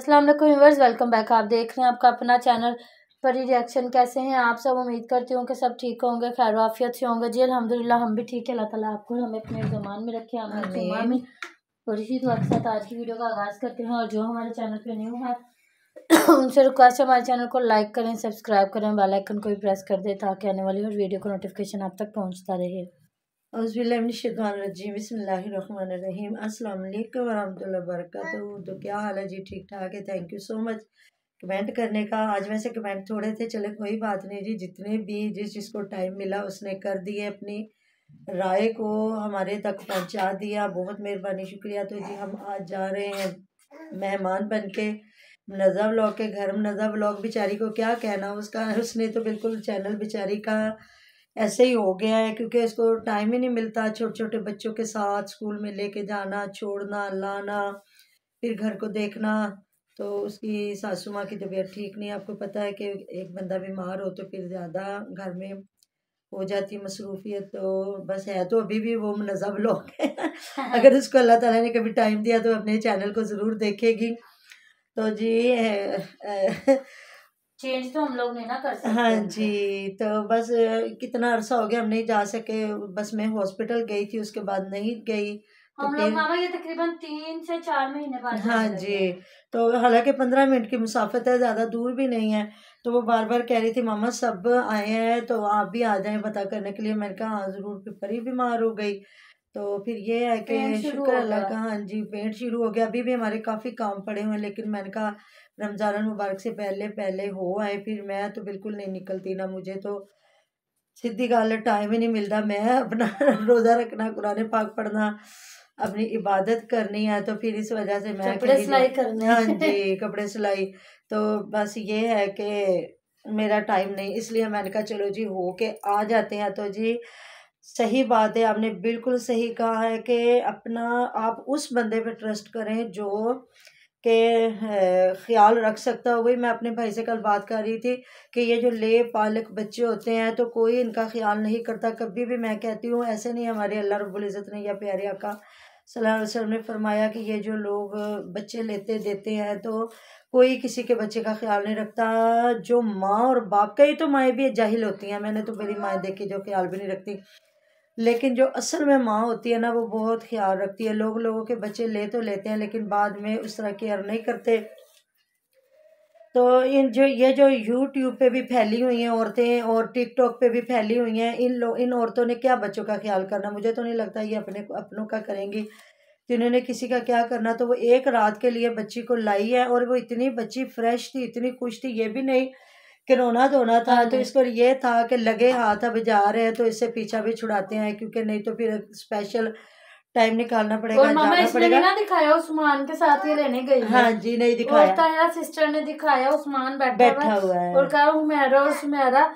Aslam viewers welcome back आप देख रहे हैं आपका अपना चैनल पर रिएक्शन कैसे हैं आप सब उम्मीद करती हूँ कि सब ठीक होंगे खैर वाफियत से होंगे जी अलहमदिल्ला हम भी ठीक है अल्लाह ताला आपको हमें अपने जमान में रखे हमारे जमान में और इसी तो साथ आज की वीडियो का आगाज़ करते हैं और जो हमारे चैनल पर न्यू है उनसे रिक्वेस्ट है हमारे चैनल को लाइक करें सब्सक्राइब करें बेल आइकन को भी प्रेस कर दें ताकि आने वाली हर वीडियो का नोटिफिकेशन आप तक पहुँचता रहे अज़बिल्लाशतवानरजीम बसमीम अल्लाम वरहमल वर्क तो क्या हाल है जी ठीक ठाक है thank you so much comment करने का आज वैसे कमेंट थोड़े थे चले कोई बात नहीं जी जितने भी जिस जिसको टाइम मिला उसने कर दिए अपनी राय को हमारे तक पहुंचा दिया बहुत मेहरबानी शुक्रिया तो जी हम आज जा रहे हैं मेहमान बन के नज़ा ब्लॉग के घर में नज़ा ब्लॉग बेचारी को क्या कहना उसका उसने तो बिल्कुल चैनल बेचारी का ऐसे ही हो गया है क्योंकि इसको टाइम ही नहीं मिलता छोटे छोटे बच्चों के साथ स्कूल में लेके जाना छोड़ना लाना फिर घर को देखना तो उसकी सासू माँ की तबीयत ठीक नहीं आपको पता है कि एक बंदा बीमार हो तो फिर ज़्यादा घर में हो जाती मसरूफियत तो बस है तो अभी भी वो मनजब लोग हैं हाँ। अगर उसको अल्लाह ताला ने कभी टाइम दिया तो अपने चैनल को ज़रूर देखेगी तो जी चेंज तो हम लोग नहीं ना कर सकते हाँ जी तो बस कितना अरसा हो गया हम नहीं जा सके बस मैं हॉस्पिटल गई थी उसके बाद नहीं गई तो हम लोग मामा ये तकरीबन तीन से चार महीने बाद हाँ जी तो हालांकि पंद्रह मिनट की मुसाफत है ज़्यादा दूर भी नहीं है तो वो बार बार कह रही थी मामा सब आए हैं तो आप भी आ जाएं पता करने के लिए मैंने कहा हाँ ज़रूर पिपरी बीमार हो गई तो फिर ये है कि शुक्र अल्लाह का हाँ जी पेंट शुरू हो गया अभी भी हमारे काफ़ी काम पड़े हुए हैं लेकिन मैंने कहा रमज़ान मुबारक से पहले पहले हो आए फिर मैं तो बिल्कुल नहीं निकलती ना मुझे तो सीधी गल टाइम ही नहीं मिलता मैं अपना रोज़ा रखना कुरान पाक पढ़ना अपनी इबादत करनी है तो फिर इस वजह से मैं कपड़े सिलाई करना हाँ जी कपड़े सिलाई तो बस ये है कि मेरा टाइम नहीं इसलिए मैंने कहा चलो जी हो के आ जाते हैं तो जी सही बात है आपने बिल्कुल सही कहा है कि अपना आप उस बंदे पे ट्रस्ट करें जो के ख्याल रख सकता हो वही मैं अपने भाई से कल बात कर रही थी कि ये जो ले पालक बच्चे होते हैं तो कोई इनका ख्याल नहीं करता कभी भी मैं कहती हूँ ऐसे नहीं हमारे अल्लाह रब्ज़त ने या प्यारे आका सल्लल्लाहु अलैहि वसल्लम ने फरमाया कि ये जो लोग बच्चे लेते देते हैं तो कोई किसी के बच्चे का ख्याल नहीं रखता जो माँ और बाप का ही तो माएँ भी जाहिल होती हैं मैंने तो मेरी माएँ देखी जो ख्याल भी नहीं रखती लेकिन जो असल में माँ होती है ना वो बहुत ख्याल रखती है लोग लोगों के बच्चे ले तो लेते हैं लेकिन बाद में उस तरह केयर नहीं करते तो इन जो ये जो यूट्यूब पे भी फैली हुई हैं औरतें और टिकटॉक पे भी फैली हुई हैं इन लोग इन औरतों ने क्या बच्चों का ख्याल करना मुझे तो नहीं लगता ये अपने अपनों का करेंगी कि इन्होंने किसी का क्या करना तो वो एक रात के लिए बच्ची को लाई है और वो इतनी बच्ची फ्रेश थी इतनी खुश थी ये भी नहीं कि रोना धोना था हाँ तो इसको ये था कि लगे हाथ अब जा रहे हैं तो इससे पीछा भी छुड़ाते हैं क्योंकि नहीं तो फिर स्पेशल टाइम निकालना पड़ेगा और मामा इसने भी ना दिखाया उस्मान के साथ ही लेने गई हाँ जी नहीं दिखाया सिस्टर ने दिखाया उस्मान बैठा, बैठा हुआ है और कहा हुमेरा और सुमेरा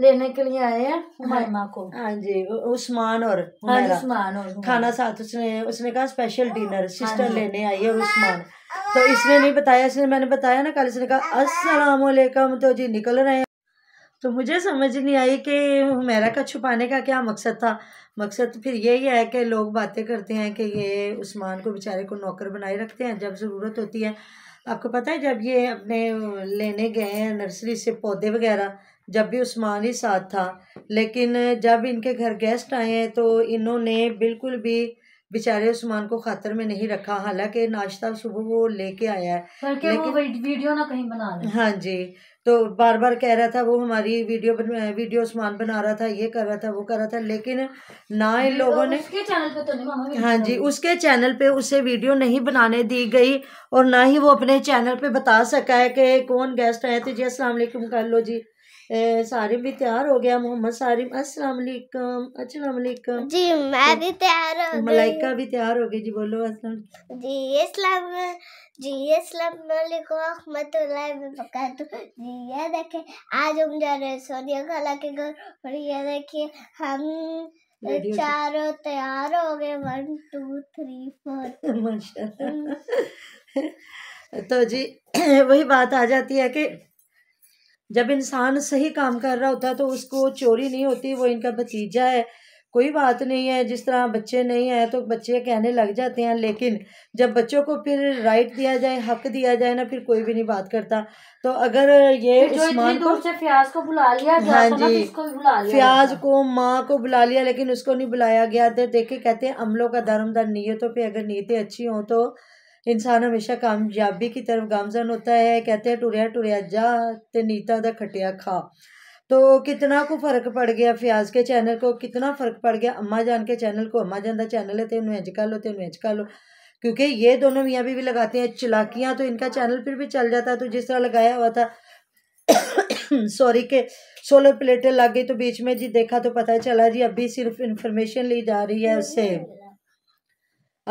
लेने के लिए आए हैं हुमायमा हाँ, को हाँ जी उस्मान और हाँ उस्मान और खाना साथ उसने उसने कहा स्पेशल डिनर सिस्टर लेने आई है उस्मान तो इसने नहीं बताया इसने मैंने बताया ना कल इसने कहा असलम तो जी निकल रहे हैं तो मुझे समझ नहीं आई कि हुमेरा का छुपाने का क्या मकसद था मकसद फिर यही है कि लोग बातें करते हैं कि ये उस्मान को बेचारे को नौकर बनाए रखते हैं जब ज़रूरत होती है आपको पता है जब ये अपने लेने गए हैं नर्सरी से पौधे वगैरह जब भी उस्मान ही साथ था लेकिन जब इनके घर गेस्ट आए हैं तो इन्होंने बिल्कुल भी बेचारे उस्मान को खातर में नहीं रखा हालांकि नाश्ता सुबह वो लेके आया है लेकिन वो वीडियो ना कहीं बना ले हाँ जी तो बार बार कह रहा था वो हमारी वीडियो बन, वीडियो उस्मान बना रहा था ये कर रहा था वो कर रहा था लेकिन ना इन लोगों तो ने उसके चैनल पे तो नहीं हाँ तो जी उसके चैनल पे उसे वीडियो नहीं बनाने दी गई और ना ही वो अपने चैनल पे बता सका है कि कौन गेस्ट आए थे जी असलम कर लो जी सारिम भी तैयार हो गया मोहम्मद सारिम अस्सलाम वालेकुम अस्सलाम वालेकुम जी मैं तो, भी तैयार हो गई मलाइका भी तैयार हो गई जी बोलो अस्सलाम जी अस्सलाम जी अस्सलाम वालेकुम रहमतुल्लाहि व बरकातहू जी ये देखें आज हम जा रहे हैं सोनिया खाला के घर और ये देखिए हम चारों तैयार हो गए वन टू थ्री फोर माशाल्लाह तो जी वही बात आ जाती है कि जब इंसान सही काम कर रहा होता है तो उसको चोरी नहीं होती वो इनका भतीजा है कोई बात नहीं है जिस तरह बच्चे नहीं आए तो बच्चे कहने लग जाते हैं लेकिन जब बच्चों को फिर राइट दिया जाए हक दिया जाए ना फिर कोई भी नहीं बात करता तो अगर ये इतनी को से फयाज को बुला लिया हाँ तो जी फयाज को माँ को बुला लिया लेकिन उसको नहीं बुलाया गया तो देखे कहते हैं अमलों का दारोमदार नीयतों पर अगर नीयतें अच्छी हों तो इंसान हमेशा कामयाबी की तरफ गामजन होता है कहते हैं टुरिया टुरिया जा ते नीता द खटिया खा तो कितना को फर्क पड़ गया फ्याज के चैनल को कितना फर्क पड़ गया अम्मा जान के चैनल को अम्मा जान का चैनल है तो उन्हें अज कर लो तो उन्हें अज कर लो क्योंकि ये दोनों मियाँ भी, भी लगाते हैं चलाकियाँ तो इनका चैनल फिर भी चल जाता है तो जिस तरह लगाया हुआ था सॉरी के सोलर प्लेटें लग गई तो बीच में जी देखा तो पता चला जी अभी सिर्फ इन्फॉर्मेशन ली जा रही है उससे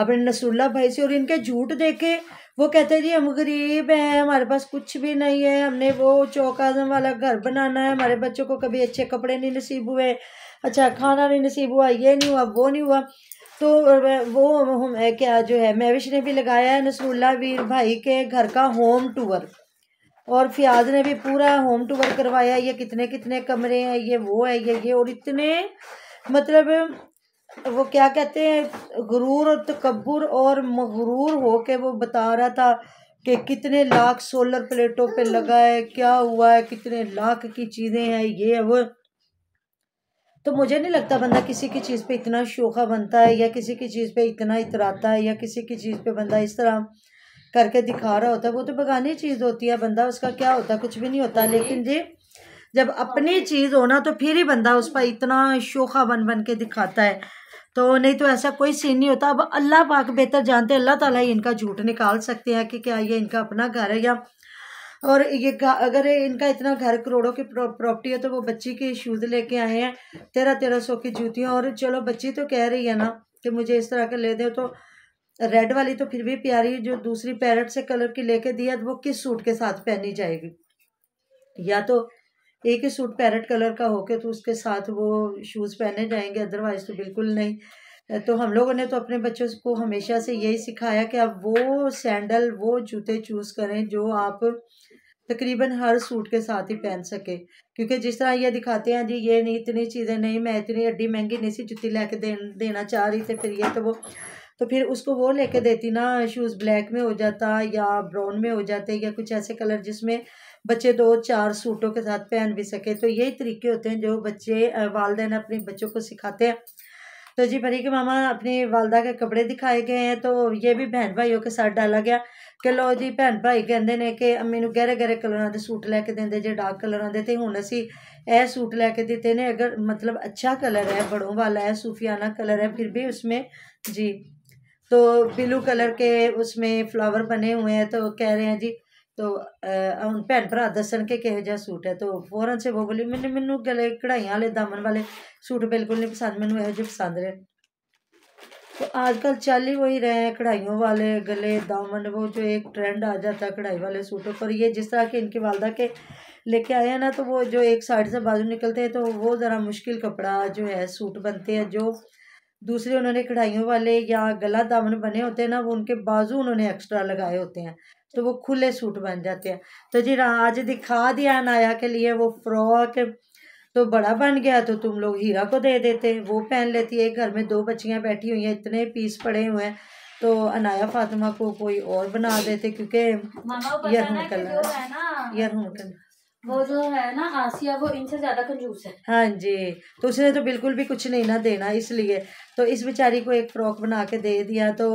अपने नसरुल्ला भाई से और इनके झूठ देखे वो कहते जी हम गरीब हैं हमारे पास कुछ भी नहीं है हमने वो चौक आजम वाला घर बनाना है हमारे बच्चों को कभी अच्छे कपड़े नहीं नसीब हुए अच्छा खाना नहीं नसीब हुआ ये नहीं हुआ वो नहीं हुआ तो वो हम क्या जो है महविश ने भी लगाया है नसरुल्ला वीर भाई के घर का होम टूर और फियाज ने भी पूरा होम टूर करवाया ये कितने कितने कमरे हैं ये वो है ये ये और इतने मतलब वो क्या कहते हैं गुरूर और तकबर और मगरूर हो के वो बता रहा था कि कितने लाख सोलर प्लेटों पे लगा है क्या हुआ है कितने लाख की चीज़ें हैं ये है वो तो मुझे नहीं लगता बंदा किसी की चीज़ पे इतना शोखा बनता है या किसी की चीज़ पे इतना इतराता है या किसी की चीज़ पे बंदा इस तरह करके दिखा रहा होता है वो तो बगानी चीज़ होती है बंदा उसका क्या होता है कुछ भी नहीं होता लेकिन जी जब अपनी चीज़ होना तो फिर ही बंदा उस पर इतना शोखा बन बन के दिखाता है तो नहीं तो ऐसा कोई सीन नहीं होता अब अल्लाह पाक बेहतर जानते हैं अल्लाह ताला ही इनका झूठ निकाल सकते हैं कि क्या ये इनका अपना घर है या और ये अगर इनका इतना घर करोड़ों की प्रॉपर्टी है तो वो बच्ची के शूज़ लेके आए हैं तेरह तेरह सौ की जूतियाँ और चलो बच्ची तो कह रही है ना कि मुझे इस तरह के ले दे तो रेड वाली तो फिर भी प्यारी जो दूसरी पैरट से कलर की लेके दी है तो वो किस सूट के साथ पहनी जाएगी या तो एक ही सूट पैरेट कलर का होके तो उसके साथ वो शूज़ पहने जाएंगे अदरवाइज़ तो बिल्कुल नहीं तो हम लोगों ने तो अपने बच्चों को हमेशा से यही सिखाया कि आप वो सैंडल वो जूते चूज़ करें जो आप तकरीबन हर सूट के साथ ही पहन सके क्योंकि जिस तरह ये दिखाते हैं जी ये नहीं इतनी चीज़ें नहीं मैं इतनी अड्डी महंगी नहीं सी जुती लेके दे, देना चाह रही थी फिर ये तो वो तो फिर उसको वो लेके देती ना शूज़ ब्लैक में हो जाता या ब्राउन में हो जाते या कुछ ऐसे कलर जिसमें बच्चे दो चार सूटों के साथ पहन भी सके तो यही तरीके होते हैं जो बच्चे वालदे अपने बच्चों को सिखाते हैं तो जी परी के मामा अपनी वालदा के कपड़े दिखाए गए हैं तो ये भी भैन भाइयों के साथ डाला गया ਕਿ लो जी भैन भाई ਕਹਿੰਦੇ ਨੇ ਕਿ ਮੈਨੂੰ गहरे ਗਹਿਰੇ ਕਲਰਾਂ ਦੇ ਸੂਟ ਲੈ ਕੇ ਦਿੰਦੇ ਜੇ ਡਾਰਕ ਕਲਰਾਂ ਦੇ ਤੇ ਹੁਣ ਅਸੀਂ ਇਹ ਸੂਟ ਲੈ ਕੇ ਦਿੱਤੇ ਨੇ ਅਗਰ ਮਤਲਬ ਅੱਛਾ ਕਲਰ वाला है सूफियाना कलर है फिर भी उसमें जी तो ब्लू कलर के उसमें फ्लावर बने हुए हैं तो कह रहे हैं जी तो हम भैन भरा दसन के कहो जहाँ सूट है तो फौरन से वो बोली मैंने मैं गले कढ़ाई वाले दामन वाले सूट बिल्कुल नहीं पसंद मैंने यह जो पसंद रहे तो आजकल चल ही वही रहे हैं कढ़ाइयों वाले गले दामन वो जो एक ट्रेंड आ जाता है कढ़ाई वाले सूटों पर ये जिस तरह के इनके वालदा के लेके आए हैं ना तो वो जो एक साइड से बाजू निकलते हैं तो वो ज़रा मुश्किल कपड़ा जो है सूट बनते हैं जो दूसरे उन्होंने कढ़ाइयों वाले या गला दामन बने होते हैं ना वो उनके बाजू उन्होंने एक्स्ट्रा लगाए होते हैं तो वो खुले सूट बन जाते हैं तो जी आज दिखा दिया अनाया के लिए वो फ्रॉक तो बड़ा बन गया तो तुम लोग हीरा को दे देते वो पहन लेती है घर में दो बच्चियाँ बैठी हुई हैं इतने पीस पड़े हुए हैं तो अनाया फातिमा को कोई और बना देते क्योंकि यरहून कलर यरहून कलर वो जो है ना आसिया वो इनसे ज्यादा कंजूस है हाँ जी तो उसने तो बिल्कुल भी कुछ नहीं ना देना इसलिए तो इस बेचारी को एक फ्रॉक बना के दे दिया तो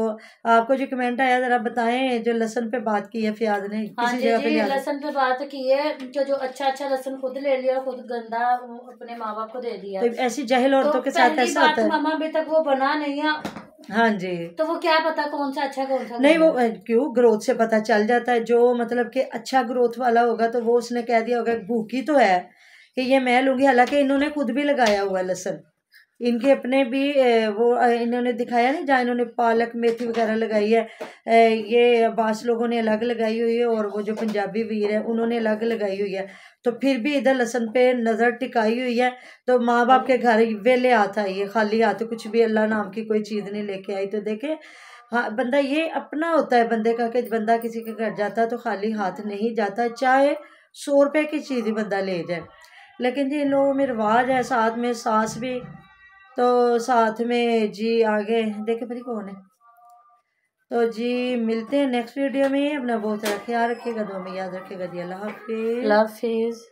आपको जो कमेंट आया जरा बताएं जो लसन पे बात की है फियाद ने हाँ किसी जगह पे लसन पे बात की है तो जो अच्छा अच्छा लसन खुद ले लिया और खुद गंदा अपने माँ बाप को दे दिया तो ऐसी जहल औरतों तो के साथ ऐसा होता है तो मामा अभी तक वो बना नहीं है हाँ जी तो वो क्या पता कौन सा अच्छा कौन सा नहीं वो क्यों ग्रोथ से पता चल जाता है जो मतलब कि अच्छा ग्रोथ वाला होगा तो वो उसने कह दिया होगा भूखी तो है कि ये मैं लूंगी हालांकि इन्होंने खुद भी लगाया हुआ लसन इनके अपने भी वो इन्होंने दिखाया नहीं जहाँ इन्होंने पालक मेथी वगैरह लगाई है ये बास लोगों ने अलग लगाई हुई है और वो जो पंजाबी वीर है उन्होंने अलग लगाई हुई है तो फिर भी इधर लहसन पे नज़र टिकाई हुई है तो माँ बाप के घर वेले हाथ आई है खाली हाथ कुछ भी अल्लाह नाम की कोई चीज़ नहीं लेके आई तो देखे हाँ बंदा ये अपना होता है बंदे का कि बंदा किसी के घर जाता है तो खाली हाथ नहीं जाता चाहे सौ रुपये की चीज़ ही बंदा ले जाए लेकिन जी इन लोगों में रिवाज है साथ में सास भी तो साथ में जी आगे देखे पति कौन है तो जी मिलते हैं नेक्स्ट वीडियो में अपना बहुत सारा ख्याल रखेगा दो में याद रखेगा जी अल्लाह हाफिज़